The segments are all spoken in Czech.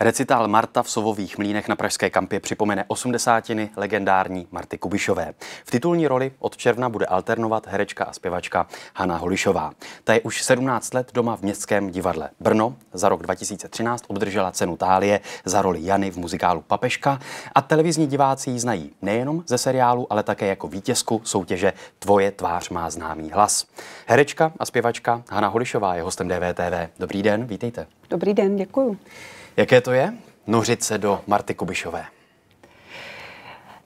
Recitál Marta v Sovových mlínech na Pražské kampě připomene osmdesátiny legendární Marty Kubišové. V titulní roli od června bude alternovat herečka a zpěvačka Hana Holišová. Ta je už 17 let doma v Městském divadle Brno. Za rok 2013 obdržela cenu Tálie za roli Jany v muzikálu Papeška a televizní diváci ji znají nejenom ze seriálu, ale také jako vítězku soutěže Tvoje tvář má známý hlas. Herečka a zpěvačka Hana Holišová je hostem DVTV. Dobrý den, vítejte. Dobrý den, děkuji. Jaké to je? Nořit se do Marty Kubišové.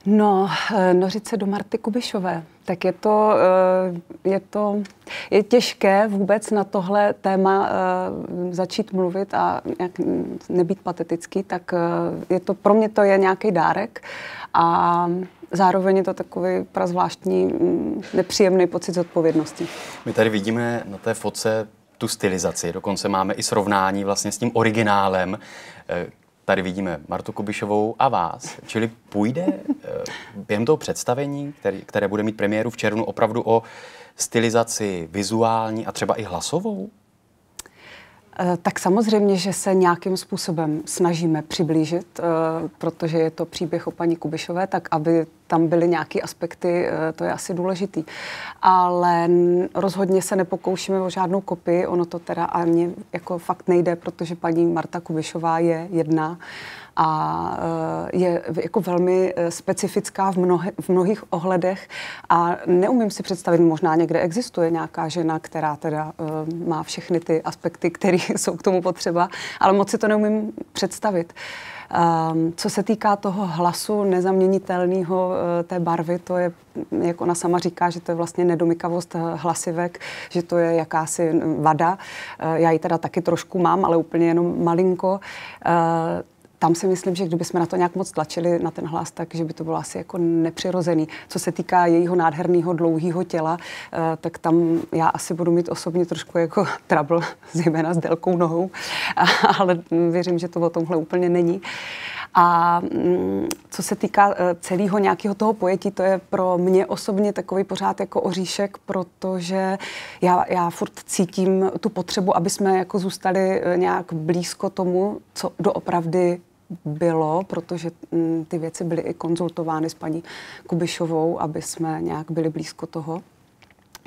No, eh, nořit se do Marty Kubišové, tak je to, eh, je to je těžké vůbec na tohle téma eh, začít mluvit a jak nebýt patetický, tak je to, pro mě to je nějaký dárek a zároveň je to takový prazvláštní mm, nepříjemný pocit zodpovědnosti. My tady vidíme na té fotce tu stylizaci. Dokonce máme i srovnání vlastně s tím originálem. Eh, tady vidíme Martu Kubišovou a vás. Čili půjde eh, během toho představení, které bude mít premiéru v červnu, opravdu o stylizaci vizuální a třeba i hlasovou? Eh, tak samozřejmě, že se nějakým způsobem snažíme přiblížit, eh, protože je to příběh o paní Kubišové, tak aby tam byly nějaké aspekty, eh, to je asi důležitý. Ale rozhodně se nepokoušíme o žádnou kopii, ono to teda ani jako fakt nejde, protože paní Marta Kubišová je jedna a eh, je jako velmi eh, specifická v, mnohy, v mnohých ohledech a neumím si představit, možná někde existuje nějaká žena, která teda eh, má všechny ty aspekty, které jsou k tomu potřeba, ale moc si to neumím představit. Um, co se týká toho hlasu nezaměnitelného té barvy, to je, jak ona sama říká, že to je vlastně nedomykavost hlasivek, že to je jakási mm, vada. Já ji teda taky trošku mám, ale úplně jenom malinko. Uh, tam si myslím, že kdybychom na to nějak moc tlačili, na ten hlas, takže by to bylo asi jako nepřirozený. Co se týká jejího nádherného dlouhého těla, eh, tak tam já asi budu mít osobně trošku jako trouble, zejména s délkou nohou, ale věřím, že to o tomhle úplně není. A mm, co se týká eh, celého nějakého toho pojetí, to je pro mě osobně takový pořád jako oříšek, protože já, já furt cítím tu potřebu, aby jsme jako zůstali eh, nějak blízko tomu, co doopravdy bylo, protože mm, ty věci byly i konzultovány s paní Kubišovou, aby jsme nějak byli blízko toho,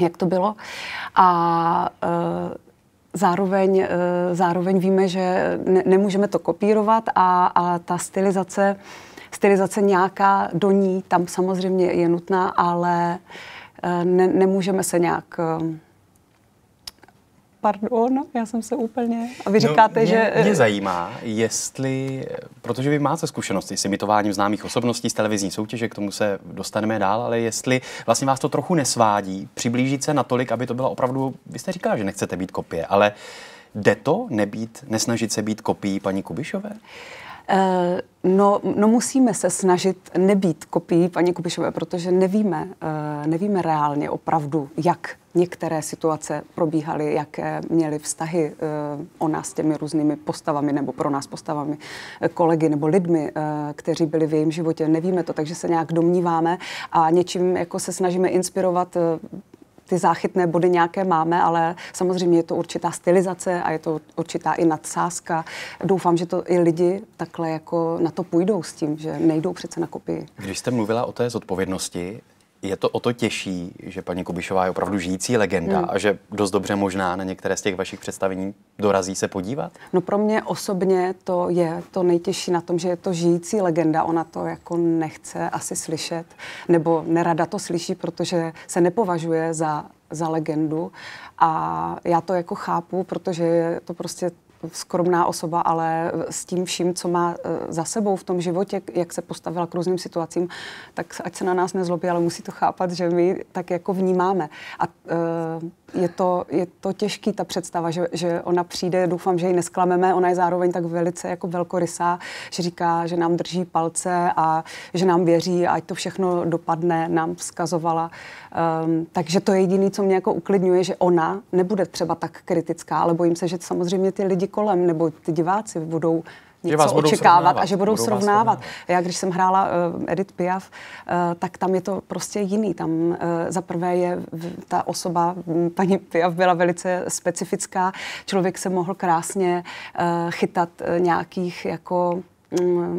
jak to bylo. A e, Zároveň, e, zároveň víme, že ne, nemůžeme to kopírovat a, a ta stylizace, stylizace nějaká do ní tam samozřejmě je nutná, ale e, ne, nemůžeme se nějak Pardon, já jsem se úplně... A vy no, říkáte, no, mě, že... Mě zajímá, jestli, protože vy máte zkušenosti s imitováním známých osobností z televizní soutěže, k tomu se dostaneme dál, ale jestli vlastně vás to trochu nesvádí, přiblížit se natolik, aby to byla opravdu, vy jste říkala, že nechcete být kopie, ale jde to nebýt, nesnažit se být kopií paní Kubišové? Eh, no, no musíme se snažit nebýt kopií paní Kubišové, protože nevíme, eh, nevíme reálně opravdu, jak některé situace probíhaly, jaké měly vztahy eh, o nás s těmi různými postavami nebo pro nás postavami kolegy nebo lidmi, kteří byli v jejím životě. Nevíme to, takže se nějak domníváme a něčím jako se snažíme inspirovat ty záchytné body nějaké máme, ale samozřejmě je to určitá stylizace a je to určitá i nadsázka. Doufám, že to i lidi takhle jako na to půjdou s tím, že nejdou přece na kopii. Když jste mluvila o té zodpovědnosti, je to o to těžší, že paní Kubišová je opravdu žijící legenda hmm. a že dost dobře možná na některé z těch vašich představení dorazí se podívat? No pro mě osobně to je to nejtěžší na tom, že je to žijící legenda. Ona to jako nechce asi slyšet nebo nerada to slyší, protože se nepovažuje za za legendu a já to jako chápu, protože je to prostě skromná osoba, ale s tím vším, co má eh, za sebou v tom životě, jak se postavila k různým situacím, tak ať se na nás nezlobí, ale musí to chápat, že my tak jako vnímáme. A eh, je to, je to těžký ta představa, že, že ona přijde, doufám, že ji nesklameme, ona je zároveň tak velice jako velkorysá, že říká, že nám drží palce a že nám věří ať to všechno dopadne, nám vzkazovala. Um, takže to je jediné, co mě jako uklidňuje, že ona nebude třeba tak kritická, ale bojím se, že samozřejmě ty lidi, kolem nebo ty diváci budou něco že vás budou očekávat srovnávat. a že budou, budou srovnávat. srovnávat. Já když jsem hrála uh, eh, Edith Piaf, uh, tak tam je to prostě jiný. Tam uh, za prvé je v, ta osoba, hm, paní Piaf byla velice specifická. Člověk se mohl krásně uh, chytat uh, nějakých jako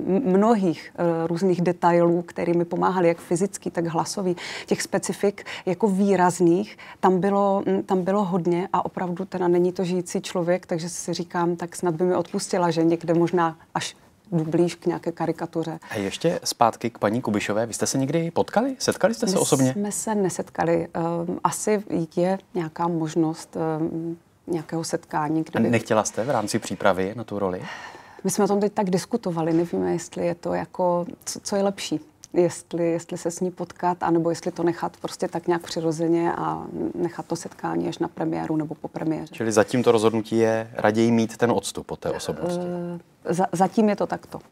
mnohých eh, různých detailů, které mi pomáhaly, jak fyzicky, tak hlasový, těch specifik jako výrazných, tam bylo, tam bylo hodně a opravdu teda není to žijící člověk, takže si říkám, tak snad by mi odpustila, že někde možná až blíž k nějaké karikatuře. A ještě zpátky k paní Kubišové. Vy jste se někdy potkali? Setkali jste se My osobně? jsme se nesetkali. Ehm, asi je nějaká možnost ehm, nějakého setkání. Kdyby... A nechtěla jste v rámci přípravy na tu roli? My jsme o tom teď tak diskutovali, nevíme, jestli je to jako, co, co je lepší. Jestli, jestli se s ní potkat, anebo jestli to nechat prostě tak nějak přirozeně a nechat to setkání až na premiéru nebo po premiéře. Čili zatím to rozhodnutí je raději mít ten odstup od té osobnosti. Eh, za, zatím je to takto,